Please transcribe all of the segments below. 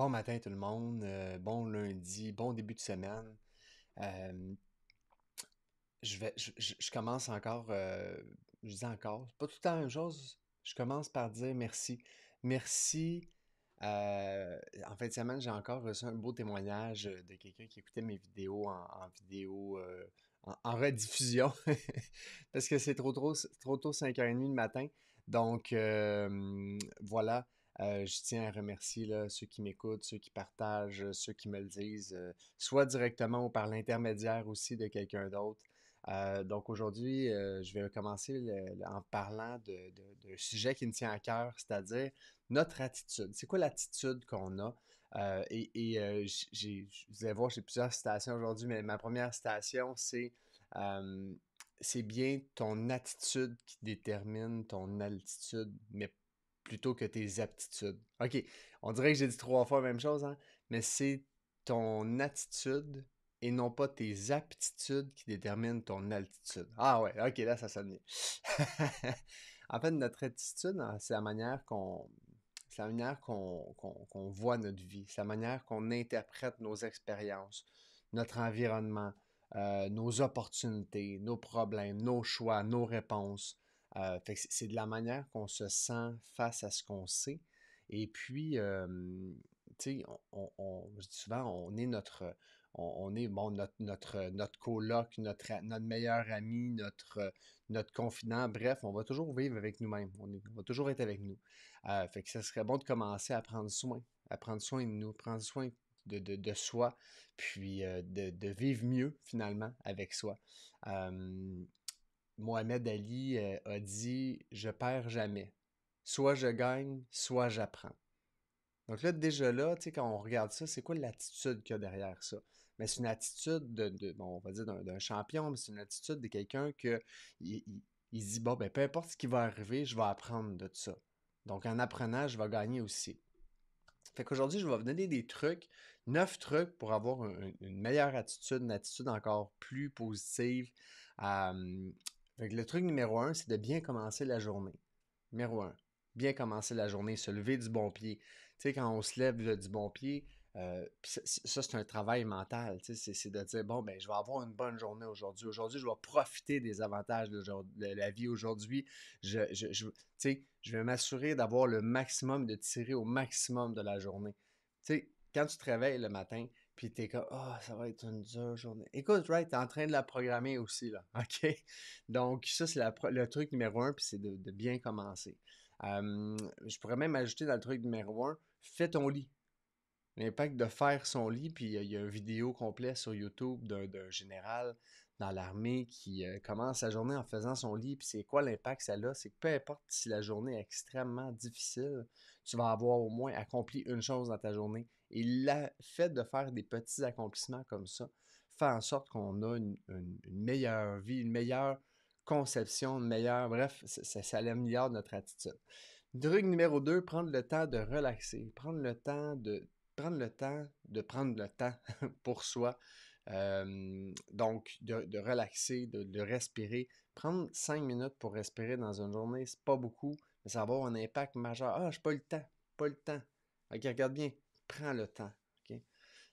Bon matin tout le monde, euh, bon lundi, bon début de semaine. Euh, je, vais, je, commence encore, euh, je dis encore, pas tout le temps la même chose, je commence par dire merci. Merci. en fin de semaine, j'ai encore reçu un beau témoignage de quelqu'un qui écoutait mes vidéos en, vidéo, en, rediffusion, parce que c'est trop, trop, trop tôt, 5h30 le matin. Donc, voilà. Euh, je tiens à remercier ceux qui m'écoutent, ceux qui partagent, euh, ceux qui me le disent, euh, soit directement ou par l'intermédiaire aussi de quelqu'un d'autre. donc aujourd'hui, je vais commencer en parlant d'un sujet qui me tient à cœur, c'est-à-dire notre attitude. C'est quoi l'attitude qu'on a? et, et vous allez voir, j'ai plusieurs citations aujourd'hui, mais ma première citation, c'est c'est bien ton attitude qui détermine ton altitude, mais plutôt que tes aptitudes. OK, on dirait que j'ai dit trois fois la même chose, hein? mais c'est ton attitude et non pas tes aptitudes qui déterminent ton altitude. Ah ouais, ok, là, ça sonne mieux. en fait, notre attitude, hein, c'est la manière qu'on la manière qu'on voit notre vie, c'est la manière qu'on interprète nos expériences, notre environnement, euh, nos opportunités, nos problèmes, nos choix, nos réponses. Euh, c'est de la manière qu'on se sent face à ce qu'on sait. Et puis, euh, tu sais, on, on, souvent, on est notre, on, est bon, notre, notre, coloc, notre, notre meilleur ami, notre, euh, notre confident. Bref, on va toujours vivre avec nous-mêmes. On, va toujours être avec nous. Euh, fait que ce serait bon de commencer à prendre soin, à prendre soin de nous, prendre soin de, soi, puis de, vivre mieux finalement avec soi. Mohamed Ali euh, a dit Je perds jamais. Soit je gagne, soit j'apprends. Donc là, déjà là, quand on regarde ça, c'est quoi l'attitude qu'il y a derrière ça? Mais c'est une attitude de, bon, on va dire d'un champion, mais c'est une attitude de quelqu'un que il, il, dit Bon, ben peu importe ce qui va arriver, je vais apprendre de ça. Donc en apprenant, je vais gagner aussi. Fait qu'aujourd'hui, je vais vous donner des trucs, neuf trucs pour avoir une, meilleure attitude, une attitude encore plus positive, euh, le truc numéro un, c'est de bien commencer la journée. Numéro un, bien commencer la journée, se lever du bon pied. Tu sais, quand on se lève du bon pied, euh, ça, c'est un travail mental. c'est de dire, bon, ben, je vais avoir une bonne journée aujourd'hui. Aujourd'hui, je vais profiter des avantages de, la vie aujourd'hui. Je, je, sais, je vais m'assurer d'avoir le maximum, de tirer au maximum de la journée. Tu sais, quand tu te réveilles le matin, puis t'es comme, oh, ça va être une dure journée. Écoute, right, t'es en train de la programmer aussi, là. OK? Donc, ça, c'est le truc numéro un, puis c'est de, bien commencer. je pourrais même ajouter dans le truc numéro un, fais ton lit. L'impact de faire son lit, puis il y, y, a une vidéo complète sur YouTube d'un général dans l'armée qui euh, commence sa journée en faisant son lit, puis c'est quoi l'impact que ça a, c'est que peu importe si la journée est extrêmement difficile, tu vas avoir au moins accompli une chose dans ta journée. Et le fait de faire des petits accomplissements comme ça fait en sorte qu'on a une, meilleure vie, une meilleure conception, une meilleure... Bref, ça, ça, ça améliore notre attitude. Drug numéro 2, prendre le temps de relaxer, prendre le temps de prendre le temps de prendre le temps pour soi, euh, donc, de, relaxer, de, respirer. Prendre cinq minutes pour respirer dans une journée, c'est pas beaucoup, mais ça va avoir un impact majeur. Ah, n'ai pas le temps, pas le temps. Ok, regarde bien, prends le temps.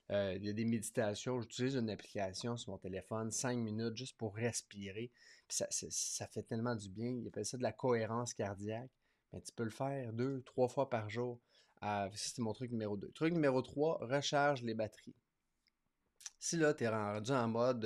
Euh, il y a des méditations, j'utilise une application sur mon téléphone, 5 minutes juste pour respirer. ça, fait tellement du bien. Il appelle ça de la cohérence cardiaque. Mais ben, tu peux le faire deux, trois fois par jour. Ah, ça, c'est mon truc numéro 2. Truc numéro 3, recharge les batteries si là, tu es rendu en mode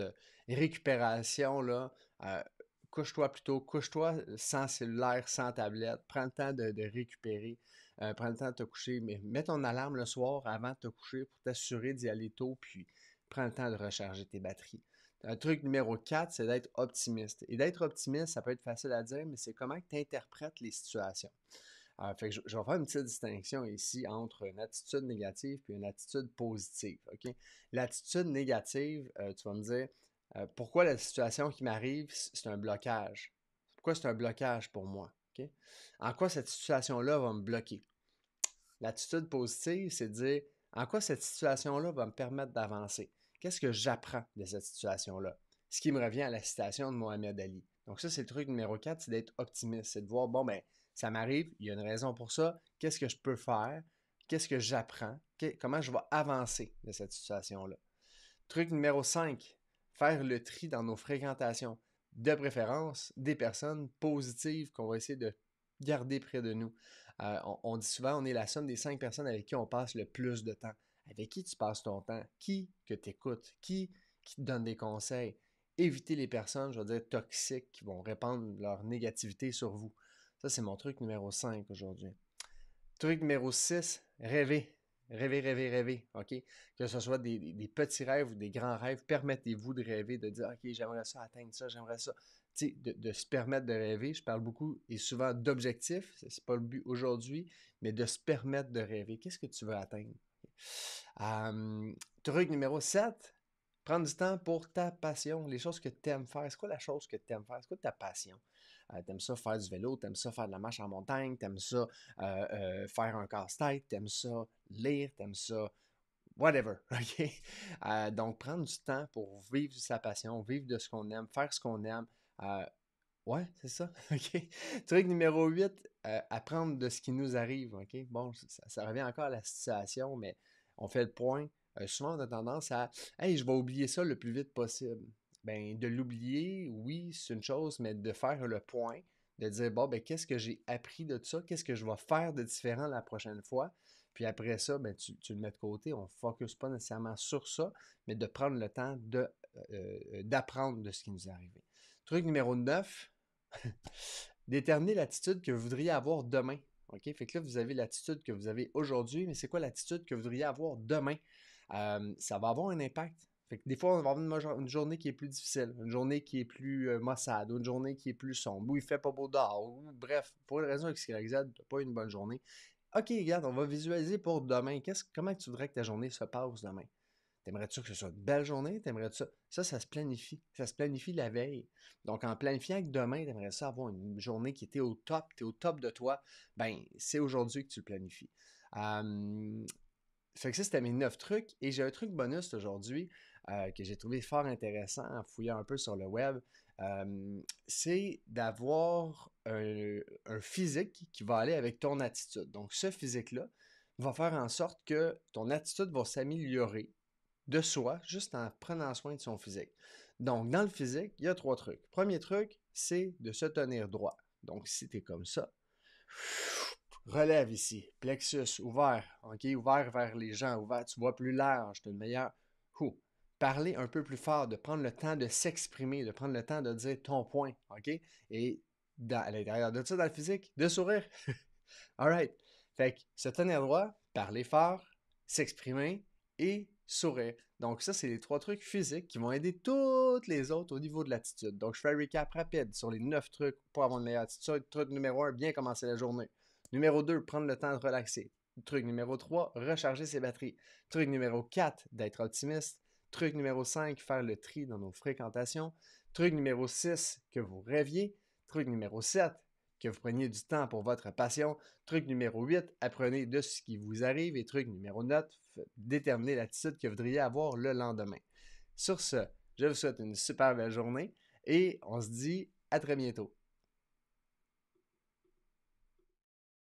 euh, récupération, là, euh, couche-toi plutôt, couche-toi sans cellulaire, sans tablette, prends le temps de, récupérer, euh, prends le temps de te coucher, mais mets ton alarme le soir avant de te coucher pour t'assurer d'y aller tôt, puis prends le temps de recharger tes batteries. Un truc numéro 4, c'est d'être optimiste. Et d'être optimiste, ça peut être facile à dire, mais c'est comment tu interprètes les situations. Euh, fait que je, vais faire une petite distinction ici entre une attitude négative et une attitude positive. L'attitude négative, euh, tu vas me dire euh, pourquoi la situation qui m'arrive, c'est un blocage. Pourquoi c'est un blocage pour moi? En quoi cette situation-là va me bloquer? L'attitude positive, c'est de dire en quoi cette situation-là va me permettre d'avancer? Qu'est-ce que j'apprends de cette situation-là? Ce qui me revient à la citation de Mohamed Ali. Donc, ça, c'est le truc numéro 4, c'est d'être optimiste, c'est de voir, bon, ben, ça m'arrive, il y a une raison pour ça, qu'est-ce que je peux faire, qu'est-ce que j'apprends, comment je vais avancer de cette situation-là. Truc numéro 5, faire le tri dans nos fréquentations, de préférence des personnes positives qu'on va essayer de garder près de nous. Euh, on, dit souvent, on est la somme des cinq personnes avec qui on passe le plus de temps. Avec qui tu passes ton temps? Qui que tu écoutes? Qui qui te donne des conseils? Évitez les personnes, je veux dire, toxiques qui vont répandre leur négativité sur vous. Ça, c'est mon truc numéro 5 aujourd'hui. Truc numéro 6, rêver. Rêver, rêver, rêver. OK? Que ce soit des, petits rêves ou des grands rêves, permettez-vous de rêver, de dire OK, j'aimerais ça atteindre ça, j'aimerais ça. Tu sais, de, se permettre de rêver. Je parle beaucoup et souvent d'objectifs, c'est pas le but aujourd'hui, mais de se permettre de rêver. Qu'est-ce que tu veux atteindre? Hum, truc numéro 7, prendre du temps pour ta passion, les choses que tu aimes faire. C'est quoi la chose que tu aimes faire? C'est quoi ta passion? Euh, t'aimes ça faire du vélo, t'aimes ça faire de la marche en montagne, t'aimes ça euh, euh, faire un casse-tête, t'aimes ça lire, t'aimes ça whatever. OK? donc, prendre du temps pour vivre sa passion, vivre de ce qu'on aime, faire ce qu'on aime. ouais, c'est ça. OK? Truc numéro 8, apprendre de ce qui nous arrive. OK? Bon, ça, revient encore à la situation, mais on fait le point. souvent, on a tendance à Hey, je vais oublier ça le plus vite possible ben, de l'oublier, oui, c'est une chose, mais de faire le point, de dire, bon, ben, qu'est-ce que j'ai appris de ça? Qu'est-ce que je vais faire de différent la prochaine fois? Puis après ça, ben, tu, le mets de côté. On ne focus pas nécessairement sur ça, mais de prendre le temps de, euh, euh, d'apprendre de ce qui nous est arrivé. Truc numéro 9, déterminer l'attitude que vous voudriez avoir demain. OK? Fait que là, vous avez l'attitude que vous avez aujourd'hui, mais c'est quoi l'attitude que vous voudriez avoir demain? Euh, ça va avoir un impact des fois, on va avoir une, journée qui est plus difficile, une journée qui est plus euh, maussade, ou une journée qui est plus sombre, où il fait pas beau dehors, bref, pour une raison que Y, tu n'as pas une bonne journée. OK, regarde, on va visualiser pour demain. quest comment tu voudrais que ta journée se passe demain? T'aimerais-tu que ce soit une belle journée? T'aimerais-tu ça? Ça, ça se planifie. Ça se planifie la veille. Donc, en planifiant que demain, t'aimerais ça avoir une journée qui était au top, t'es au top de toi, ben, c'est aujourd'hui que tu le planifies. Euh, fait que ça, c'était mes neuf trucs. Et j'ai un truc bonus aujourd'hui. Euh, que j'ai trouvé fort intéressant en fouillant un peu sur le web, euh, c'est d'avoir un, physique qui va aller avec ton attitude. Donc, ce physique-là va faire en sorte que ton attitude va s'améliorer de soi juste en prenant soin de son physique. Donc, dans le physique, il y a trois trucs. Premier truc, c'est de se tenir droit. Donc, si tu es comme ça, relève ici, plexus ouvert, ok, ouvert vers les gens, ouvert, tu vois plus large, tu as une meilleure parler un peu plus fort, de prendre le temps de s'exprimer, de prendre le temps de dire ton point, OK? Et à l'intérieur de ça, dans le physique, de sourire. All right. Fait que se tenir droit, parler fort, s'exprimer et sourire. Donc ça, c'est les trois trucs physiques qui vont aider toutes les autres au niveau de l'attitude. Donc je fais un recap rapide sur les neuf trucs pour avoir une meilleure attitude. Truc numéro un, bien commencer la journée. Numéro deux, prendre le temps de relaxer. Truc numéro 3, recharger ses batteries. Truc numéro 4, d'être optimiste. Truc numéro 5, faire le tri dans nos fréquentations. Truc numéro 6, que vous rêviez. Truc numéro 7, que vous preniez du temps pour votre passion. Truc numéro 8, apprenez de ce qui vous arrive. Et truc numéro 9, déterminez l'attitude que vous voudriez avoir le lendemain. Sur ce, je vous souhaite une superbe journée et on se dit à très bientôt.